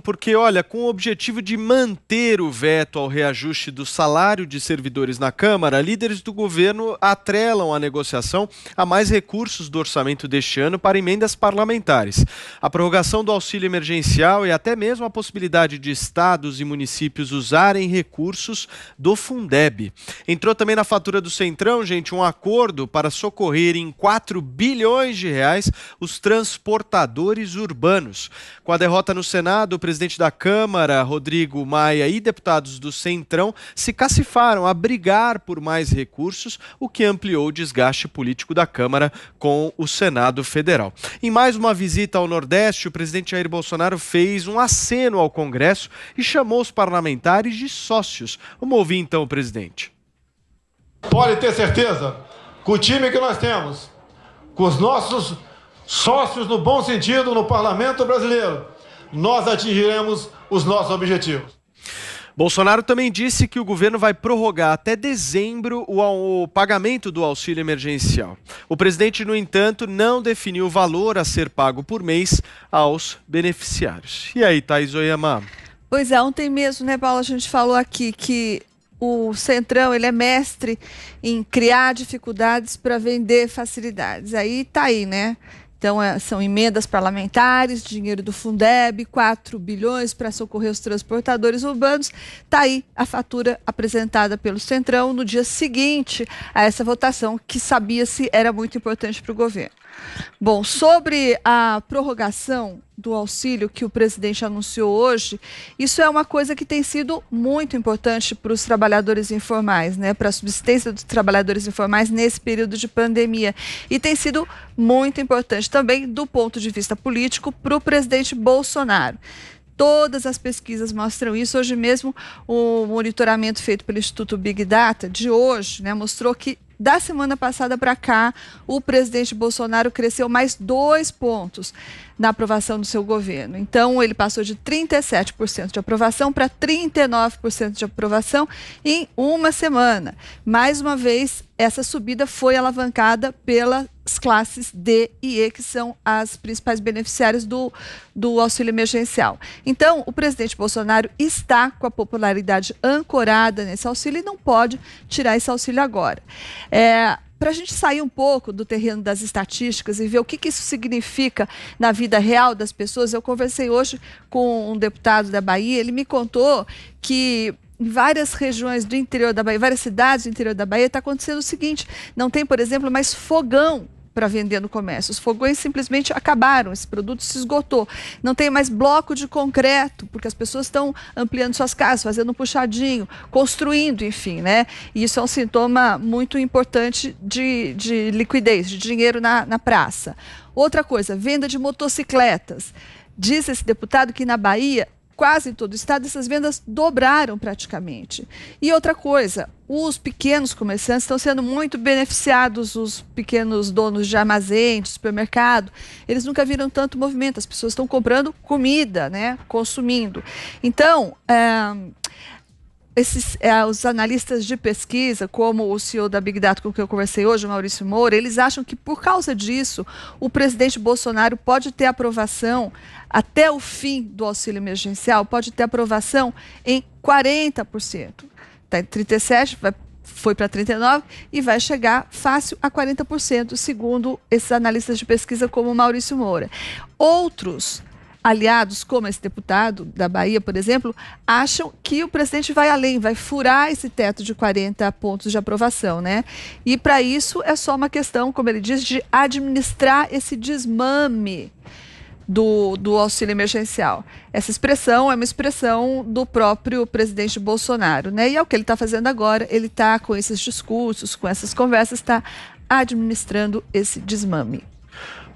porque, olha, com o objetivo de manter o veto ao reajuste do salário de servidores na Câmara, líderes do governo atrelam a negociação a mais recursos do orçamento deste ano para emendas parlamentares. A prorrogação do auxílio emergencial e até mesmo a possibilidade de estados e municípios usarem recursos do Fundeb. Entrou também na fatura do Centrão, gente, um acordo para socorrer em 4 bilhões de reais os transportadores urbanos. Com a derrota no Senado, presidente da Câmara, Rodrigo Maia, e deputados do Centrão se cacifaram a brigar por mais recursos, o que ampliou o desgaste político da Câmara com o Senado Federal. Em mais uma visita ao Nordeste, o presidente Jair Bolsonaro fez um aceno ao Congresso e chamou os parlamentares de sócios. Vamos ouvir então o presidente. Pode ter certeza, com o time que nós temos, com os nossos sócios no bom sentido no parlamento brasileiro, nós atingiremos os nossos objetivos. Bolsonaro também disse que o governo vai prorrogar até dezembro o, o, pagamento do auxílio emergencial. O presidente, no entanto, não definiu o valor a ser pago por mês aos beneficiários. E aí, Thais Oyama? Pois é, ontem mesmo, né, Paulo, a gente falou aqui que o Centrão, ele é mestre em criar dificuldades para vender facilidades. Aí tá aí, né? Então, é, são emendas parlamentares, dinheiro do Fundeb, 4 bilhões para socorrer os transportadores urbanos. Está aí a fatura apresentada pelo Centrão no dia seguinte a essa votação, que sabia-se era muito importante para o governo. Bom, sobre a prorrogação do auxílio que o presidente anunciou hoje, isso é uma coisa que tem sido muito importante para os trabalhadores informais, né? Para a subsistência dos trabalhadores informais nesse período de pandemia. E tem sido muito importante também do ponto de vista político para o presidente Bolsonaro. Todas as pesquisas mostram isso. Hoje mesmo, o monitoramento feito pelo Instituto Big Data de hoje né, mostrou que da semana passada para cá, o presidente Bolsonaro cresceu mais dois pontos na aprovação do seu governo. Então, ele passou de 37% de aprovação para 39% de aprovação em uma semana. Mais uma vez, essa subida foi alavancada pela as classes D e E, que são as principais beneficiárias do, do auxílio emergencial. Então, o presidente Bolsonaro está com a popularidade ancorada nesse auxílio e não pode tirar esse auxílio agora. É, para a gente sair um pouco do terreno das estatísticas e ver o que, que, isso significa na vida real das pessoas, eu conversei hoje com um deputado da Bahia, ele me contou que em várias regiões do interior da Bahia, várias cidades do interior da Bahia, está acontecendo o seguinte: não tem, por exemplo, mais fogão para vender no comércio. Os fogões simplesmente acabaram, esse produto se esgotou. Não tem mais bloco de concreto, porque as pessoas estão ampliando suas casas, fazendo um puxadinho, construindo, enfim, né? E isso é um sintoma muito importante de, de liquidez, de dinheiro na, na praça. Outra coisa, venda de motocicletas. Diz esse deputado que na Bahia quase em todo o estado, essas vendas dobraram praticamente. E outra coisa, os pequenos comerciantes estão sendo muito beneficiados, os pequenos donos de armazém, de supermercado. Eles nunca viram tanto movimento, as pessoas estão comprando comida, né? Consumindo. Então, eh, esses, é, os analistas de pesquisa, como o CEO da Big Data com que eu conversei hoje, Maurício Moura, eles acham que por causa disso o presidente Bolsonaro pode ter aprovação até o fim do auxílio emergencial, pode ter aprovação em 40%. Está em 37, vai, foi para 39 e vai chegar fácil a 40%, segundo esses analistas de pesquisa como Maurício Moura. Outros aliados, como esse deputado da Bahia, por exemplo, acham que o presidente vai além, vai furar esse teto de 40 pontos de aprovação, né? E para isso é só uma questão, como ele diz, de administrar esse desmame do, do auxílio emergencial. Essa expressão é uma expressão do próprio presidente Bolsonaro, né? E é o que ele está fazendo agora. Ele está com esses discursos, com essas conversas, está administrando esse desmame.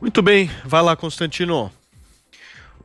Muito bem, vai lá, Constantino.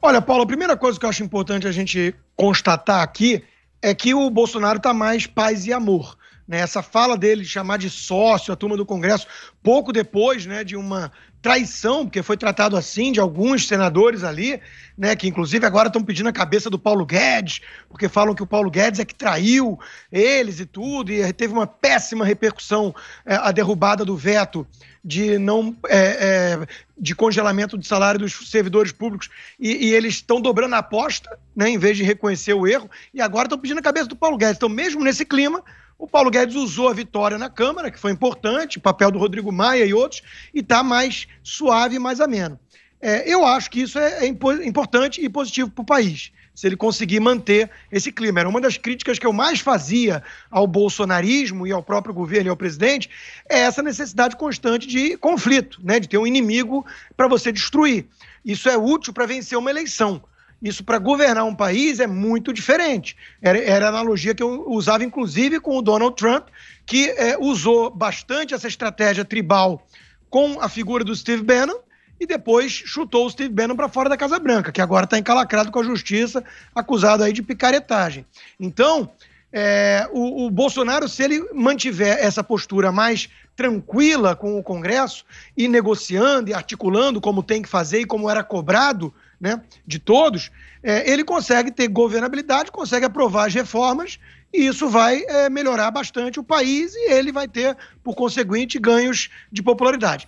Olha, Paulo, a primeira coisa que eu acho importante a gente constatar aqui é que o Bolsonaro está mais paz e amor. Né? Essa fala dele de chamar de sócio a turma do Congresso, pouco depois né, de uma traição, porque foi tratado assim de alguns senadores ali, né, que inclusive agora estão pedindo a cabeça do Paulo Guedes, porque falam que o Paulo Guedes é que traiu eles e tudo, e teve uma péssima repercussão é, a derrubada do veto de não é, é, de congelamento do salário dos servidores públicos e, e eles estão dobrando a aposta, né, em vez de reconhecer o erro, e agora estão pedindo a cabeça do Paulo Guedes. Então, mesmo nesse clima, o Paulo Guedes usou a vitória na Câmara, que foi importante, papel do Rodrigo Maia e outros, e está mais suave, e mais ameno. É, eu acho que isso é, é importante e positivo para o país, se ele conseguir manter esse clima. Era uma das críticas que eu mais fazia ao bolsonarismo e ao próprio governo e ao presidente, é essa necessidade constante de conflito, né, de ter um inimigo para você destruir. Isso é útil para vencer uma eleição isso para governar um país é muito diferente. Era, era, a analogia que eu usava, inclusive, com o Donald Trump, que é, usou bastante essa estratégia tribal com a figura do Steve Bannon e depois chutou o Steve Bannon para fora da Casa Branca, que agora está encalacrado com a justiça, acusado aí de picaretagem. Então, é, o, o, Bolsonaro, se ele mantiver essa postura mais tranquila com o Congresso e negociando e articulando como tem que fazer e como era cobrado né, de todos, é, ele consegue ter governabilidade, consegue aprovar as reformas e isso vai é, melhorar bastante o país e ele vai ter, por conseguinte, ganhos de popularidade.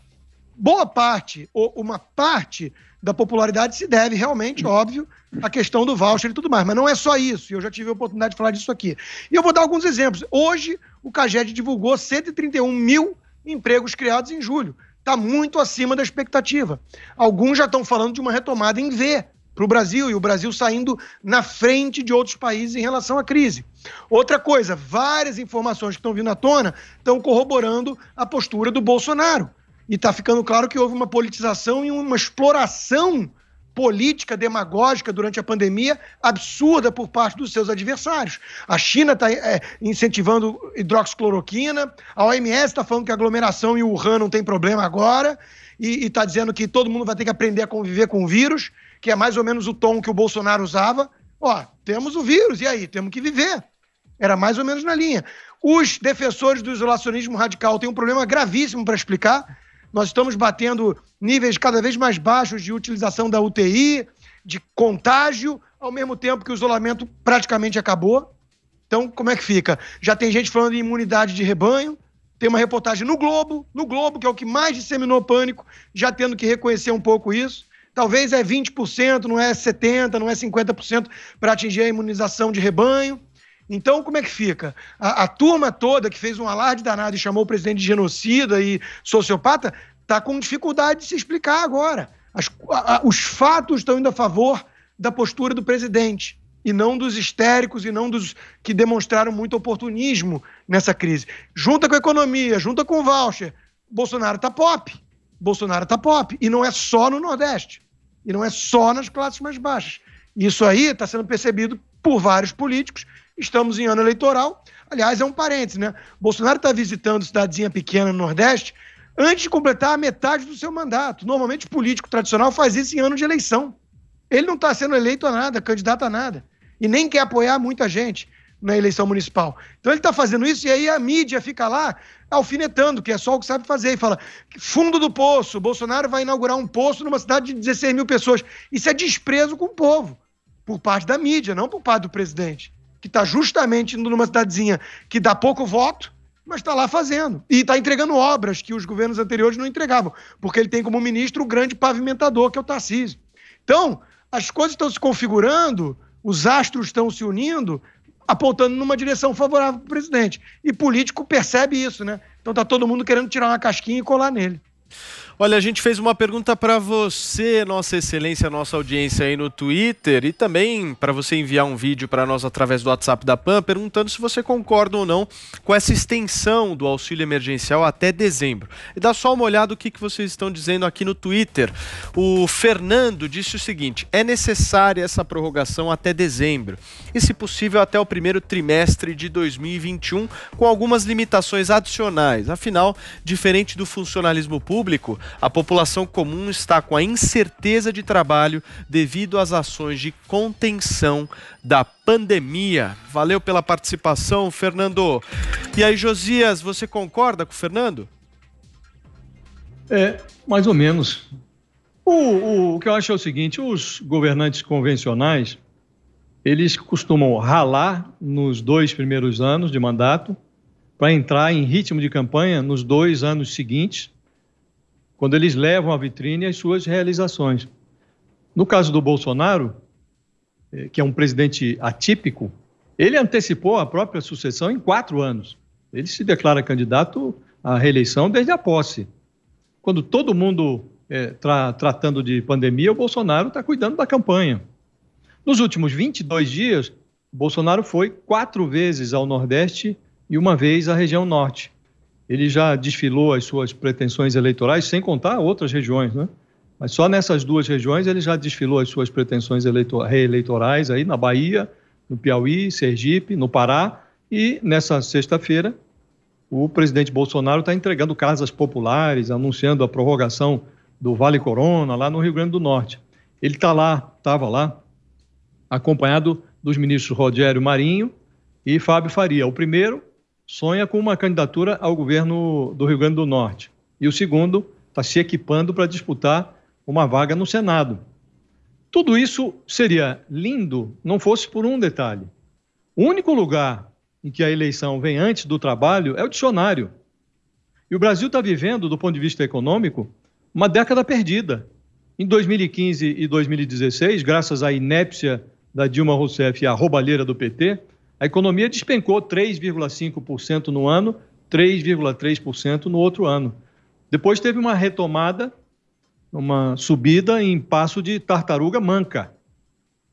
Boa parte, ou uma parte da popularidade se deve realmente, óbvio, à questão do voucher e tudo mais. Mas não é só isso, eu já tive a oportunidade de falar disso aqui. E eu vou dar alguns exemplos. Hoje, o CAGED divulgou 131 mil empregos criados em julho está muito acima da expectativa. Alguns já estão falando de uma retomada em V para o Brasil e o Brasil saindo na frente de outros países em relação à crise. Outra coisa, várias informações que estão vindo à tona estão corroborando a postura do Bolsonaro. E está ficando claro que houve uma politização e uma exploração política demagógica durante a pandemia absurda por parte dos seus adversários. A China está é, incentivando hidroxicloroquina, a OMS está falando que a aglomeração em Wuhan não tem problema agora, e está dizendo que todo mundo vai ter que aprender a conviver com o vírus, que é mais ou menos o tom que o Bolsonaro usava. Ó, temos o vírus, e aí? Temos que viver. Era mais ou menos na linha. Os defensores do isolacionismo radical têm um problema gravíssimo para explicar, nós estamos batendo níveis cada vez mais baixos de utilização da UTI, de contágio, ao mesmo tempo que o isolamento praticamente acabou. Então, como é que fica? Já tem gente falando de imunidade de rebanho. Tem uma reportagem no Globo, no Globo, que é o que mais disseminou pânico, já tendo que reconhecer um pouco isso. Talvez é 20%, não é 70%, não é 50% para atingir a imunização de rebanho. Então, como é que fica? A, a turma toda que fez um alarde danado e chamou o presidente de genocida e sociopata está com dificuldade de se explicar agora. As, a, a, os fatos estão indo a favor da postura do presidente e não dos histéricos e não dos que demonstraram muito oportunismo nessa crise. Junta com a economia, junta com o voucher. Bolsonaro tá pop. Bolsonaro tá pop. E não é só no Nordeste. E não é só nas classes mais baixas. Isso aí está sendo percebido por vários políticos Estamos em ano eleitoral. Aliás, é um parênteses, né? Bolsonaro está visitando cidadezinha pequena no Nordeste antes de completar a metade do seu mandato. Normalmente, o político tradicional faz isso em ano de eleição. Ele não está sendo eleito a nada, candidato a nada. E nem quer apoiar muita gente na eleição municipal. Então ele está fazendo isso e aí a mídia fica lá alfinetando, que é só o que sabe fazer, e fala: fundo do poço, Bolsonaro vai inaugurar um poço numa cidade de 16 mil pessoas. Isso é desprezo com o povo, por parte da mídia, não por parte do presidente que está justamente numa cidadezinha que dá pouco voto, mas está lá fazendo. E está entregando obras que os governos anteriores não entregavam, porque ele tem como ministro o grande pavimentador, que é o Tarcísio. Então, as coisas estão se configurando, os astros estão se unindo, apontando numa direção favorável para o presidente. E político percebe isso, né? Então está todo mundo querendo tirar uma casquinha e colar nele. Olha, a gente fez uma pergunta para você, nossa excelência, nossa audiência aí no Twitter, e também para você enviar um vídeo para nós através do WhatsApp da PAN, perguntando se você concorda ou não com essa extensão do auxílio emergencial até dezembro. E dá só uma olhada o que, que vocês estão dizendo aqui no Twitter. O Fernando disse o seguinte: é necessária essa prorrogação até dezembro, e se possível até o primeiro trimestre de 2021, com algumas limitações adicionais. Afinal, diferente do funcionalismo público, a população comum está com a incerteza de trabalho devido às ações de contenção da pandemia. Valeu pela participação, Fernando. E aí, Josias, você concorda com o Fernando? É, mais ou menos. O, o, o, que eu acho é o seguinte: os governantes convencionais eles costumam ralar nos dois primeiros anos de mandato para entrar em ritmo de campanha nos dois anos seguintes quando eles levam à vitrine as suas realizações. No caso do Bolsonaro, eh, que é um presidente atípico, ele antecipou a própria sucessão em quatro anos. Ele se declara candidato à reeleição desde a posse. Quando todo mundo é, tratando de pandemia, o Bolsonaro está cuidando da campanha. Nos últimos 22 dias, Bolsonaro foi quatro vezes ao Nordeste e uma vez à região Norte ele já desfilou as suas pretensões eleitorais, sem contar outras regiões, né? Mas só nessas duas regiões ele já desfilou as suas pretensões reeleitorais aí na Bahia, no Piauí, Sergipe, no Pará e nessa sexta-feira o presidente Bolsonaro está entregando casas populares, anunciando a prorrogação do Vale Corona lá no Rio Grande do Norte. Ele está lá, estava lá, acompanhado dos ministros Rogério Marinho e Fábio Faria. O primeiro sonha com uma candidatura ao governo do Rio Grande do Norte. E o segundo está se equipando para disputar uma vaga no Senado. Tudo isso seria lindo não fosse por um detalhe. O único lugar em que a eleição vem antes do trabalho é o dicionário. E o Brasil está vivendo, do ponto de vista econômico, uma década perdida. Em 2015 e 2016, graças à inépcia da Dilma Rousseff e à roubalheira do PT, a economia despencou 3,5% no ano, 3,3% no outro ano. Depois teve uma retomada, uma subida em passo de tartaruga manca.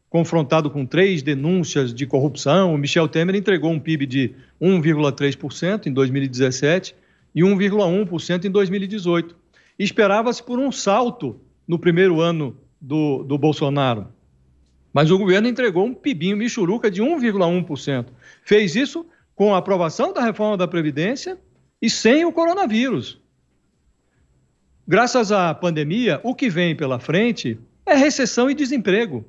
Confrontado com três denúncias de corrupção, o Michel Temer entregou um PIB de 1,3% em 2017 e 1,1% em 2018. Esperava-se por um salto no primeiro ano do, do Bolsonaro. Mas o governo entregou um pibinho michuruca de 1,1%. Fez isso com a aprovação da reforma da Previdência e sem o coronavírus. Graças à pandemia, o que vem pela frente é recessão e desemprego.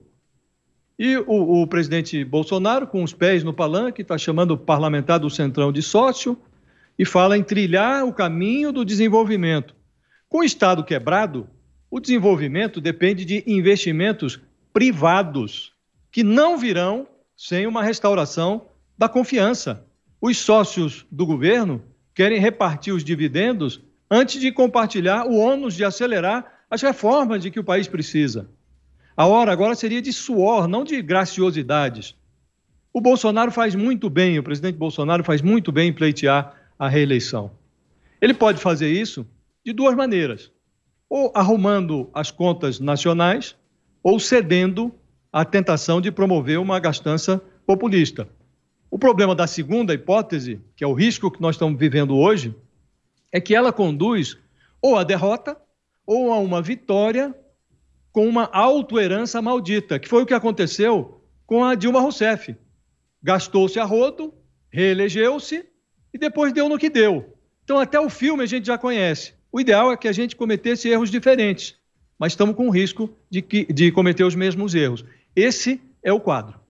E o, o presidente Bolsonaro, com os pés no palanque, está chamando o parlamentar do Centrão de sócio e fala em trilhar o caminho do desenvolvimento. Com o Estado quebrado, o desenvolvimento depende de investimentos privados, que não virão sem uma restauração da confiança. Os sócios do governo querem repartir os dividendos antes de compartilhar o ônus de acelerar as reformas de que o país precisa. A hora agora seria de suor, não de graciosidades. O Bolsonaro faz muito bem, o presidente Bolsonaro faz muito bem em pleitear a reeleição. Ele pode fazer isso de duas maneiras: ou arrumando as contas nacionais, ou cedendo à tentação de promover uma gastança populista. O problema da segunda hipótese, que é o risco que nós estamos vivendo hoje, é que ela conduz ou à derrota ou a uma vitória com uma auto-herança maldita, que foi o que aconteceu com a Dilma Rousseff. Gastou-se a rodo, reelegeu-se e depois deu no que deu. Então, até o filme a gente já conhece. O ideal é que a gente cometesse erros diferentes mas estamos com risco de, que, de cometer os mesmos erros. Esse é o quadro.